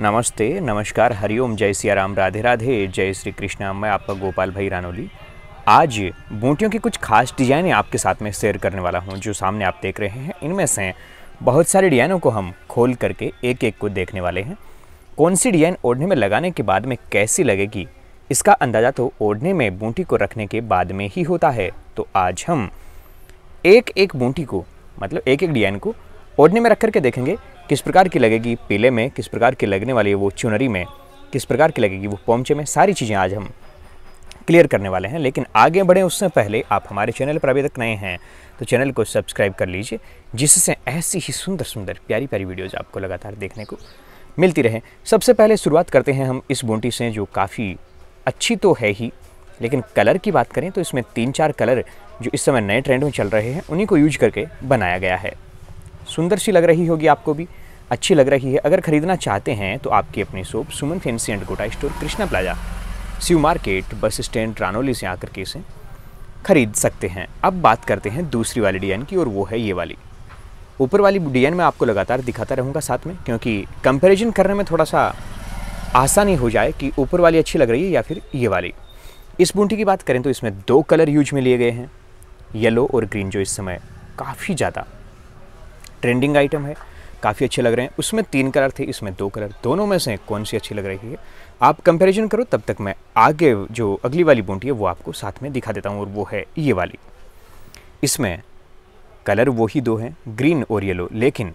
नमस्ते नमस्कार हरिओम जय राम राधे राधे जय श्री कृष्ण मैं आपका गोपाल भाई रानोली आज बूटियों की कुछ खास डिजाइनें आपके साथ में शेयर करने वाला हूं जो सामने आप देख रहे हैं इनमें से बहुत सारे डिजाइनों को हम खोल करके एक एक को देखने वाले हैं कौन सी डिजाइन ओढ़ने में लगाने के बाद में कैसी लगेगी इसका अंदाज़ा तो ओढ़ने में बूटी को रखने के बाद में ही होता है तो आज हम एक एक बूटी को मतलब एक एक डिजाइन को ओढ़ने में रख करके देखेंगे किस प्रकार की लगेगी पीले में किस प्रकार की लगने वाली है वो चुनरी में किस प्रकार की लगेगी वो पोमचे में सारी चीज़ें आज हम क्लियर करने वाले हैं लेकिन आगे बढ़ें उससे पहले आप हमारे चैनल पर अभी तक नए हैं तो चैनल को सब्सक्राइब कर लीजिए जिससे ऐसी ही सुंदर सुंदर प्यारी प्यारी वीडियोज़ आपको लगातार देखने को मिलती रहे सबसे पहले शुरुआत करते हैं हम इस बूंटी से जो काफ़ी अच्छी तो है ही लेकिन कलर की बात करें तो इसमें तीन चार कलर जो इस समय नए ट्रेंड में चल रहे हैं उन्हीं को यूज करके बनाया गया है सुंदर सी लग रही होगी आपको भी अच्छी लग रही है अगर खरीदना चाहते हैं तो आपकी अपनी shop Suman fancy and Gota store Krishna plaza Shiv market bus stand Ranoli से आकर के इसे खरीद सकते हैं अब बात करते हैं दूसरी वाली डिज़ाइन की और वो है ये वाली ऊपर वाली डिज़ाइन मैं आपको लगातार दिखाता रहूँगा साथ में क्योंकि कंपेरिजन करने में थोड़ा सा आसानी हो जाए कि ऊपर वाली अच्छी लग रही है या फिर ये वाली इस बूंटी की बात करें तो इसमें दो कलर यूज में लिए गए हैं येलो और ग्रीन जो इस समय काफ़ी ज़्यादा ट्रेंडिंग आइटम है काफ़ी अच्छे लग रहे हैं उसमें तीन कलर थे इसमें दो कलर दोनों में से कौन सी अच्छी लग रही है आप कंपैरिजन करो तब तक मैं आगे जो अगली वाली बूंटी है वो आपको साथ में दिखा देता हूँ और वो है ये वाली इसमें कलर वही दो हैं ग्रीन और येलो लेकिन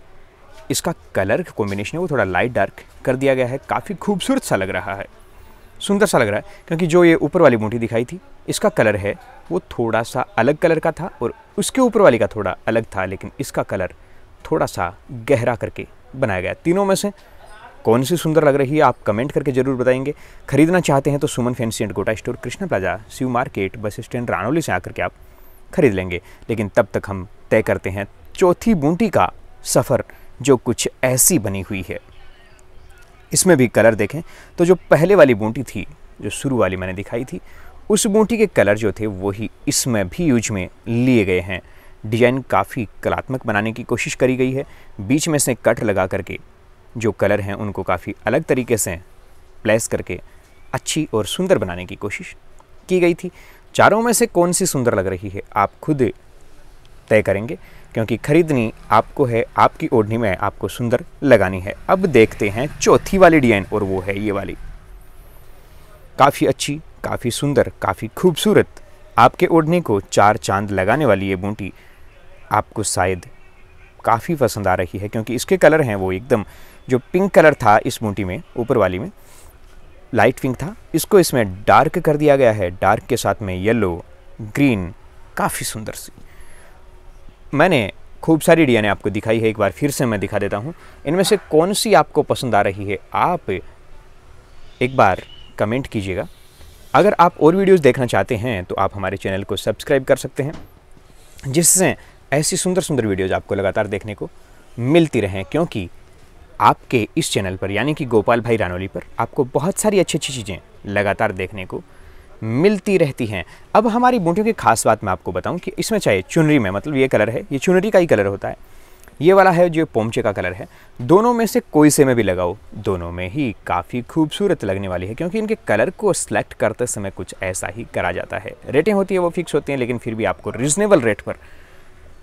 इसका कलर कॉम्बिनेशन है वो थोड़ा लाइट डार्क कर दिया गया है काफ़ी खूबसूरत सा लग रहा है सुंदर सा लग रहा है क्योंकि जो ये ऊपर वाली बूटी दिखाई थी इसका कलर है वो थोड़ा सा अलग कलर का था और उसके ऊपर वाली का थोड़ा अलग था लेकिन इसका कलर थोड़ा सा गहरा करके बनाया गया तीनों में से कौन सी सुंदर लग रही है आप कमेंट करके जरूर बताएंगे खरीदना चाहते हैं तो Suman fancy and Gota store Krishna plaza Shiv market bus stand Ranoli से आकर के आप खरीद लेंगे लेकिन तब तक हम तय करते हैं चौथी बूटी का सफ़र जो कुछ ऐसी बनी हुई है इसमें भी कलर देखें तो जो पहले वाली बूटी थी जो शुरू वाली मैंने दिखाई थी उस बूटी के कलर जो थे वही इसमें भी यूज में लिए गए हैं डिजाइन काफ़ी कलात्मक बनाने की कोशिश करी गई है बीच में से कट लगा करके जो कलर हैं उनको काफ़ी अलग तरीके से प्लेस करके अच्छी और सुंदर बनाने की कोशिश की गई थी चारों में से कौन सी सुंदर लग रही है आप खुद तय करेंगे क्योंकि खरीदनी आपको है आपकी ओढ़नी में आपको सुंदर लगानी है अब देखते हैं चौथी वाली डिजाइन और वो है ये वाली काफ़ी अच्छी काफ़ी सुंदर काफ़ी खूबसूरत आपके ओढ़ने को चार चांद लगाने वाली ये बूटी आपको शायद काफ़ी पसंद आ रही है क्योंकि इसके कलर हैं वो एकदम जो पिंक कलर था इस बूटी में ऊपर वाली में लाइट पिंक था इसको इसमें डार्क कर दिया गया है डार्क के साथ में येलो ग्रीन काफ़ी सुंदर सी मैंने खूब सारी डियाने आपको दिखाई है एक बार फिर से मैं दिखा देता हूँ इनमें से कौन सी आपको पसंद आ रही है आप एक बार कमेंट कीजिएगा अगर आप और वीडियोस देखना चाहते हैं तो आप हमारे चैनल को सब्सक्राइब कर सकते हैं जिससे ऐसी सुंदर सुंदर वीडियोज आपको लगातार देखने को मिलती रहें क्योंकि आपके इस चैनल पर यानी कि गोपाल भाई रानोली पर आपको बहुत सारी अच्छी अच्छी चीज़ें लगातार देखने को मिलती रहती हैं अब हमारी बूटियों की खास बात मैं आपको बताऊं कि इसमें चाहे चुनरी में मतलब ये कलर है ये चुनरी का ही कलर होता है ये वाला है जो पोमचे का कलर है दोनों में से कोई से में भी लगाओ दोनों में ही काफ़ी खूबसूरत लगने वाली है क्योंकि इनके कलर को सिलेक्ट करते समय कुछ ऐसा ही करा जाता है रेटें होती है वो फिक्स होती हैं लेकिन फिर भी आपको रिजनेबल रेट पर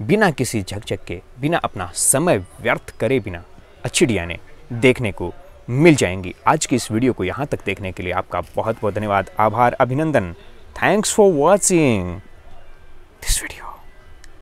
बिना किसी झकझक के बिना अपना समय व्यर्थ करे बिना अच्छी डियाने देखने को मिल जाएंगी आज की इस वीडियो को यहाँ तक देखने के लिए आपका बहुत बहुत धन्यवाद आभार अभिनंदन thanks for watching this video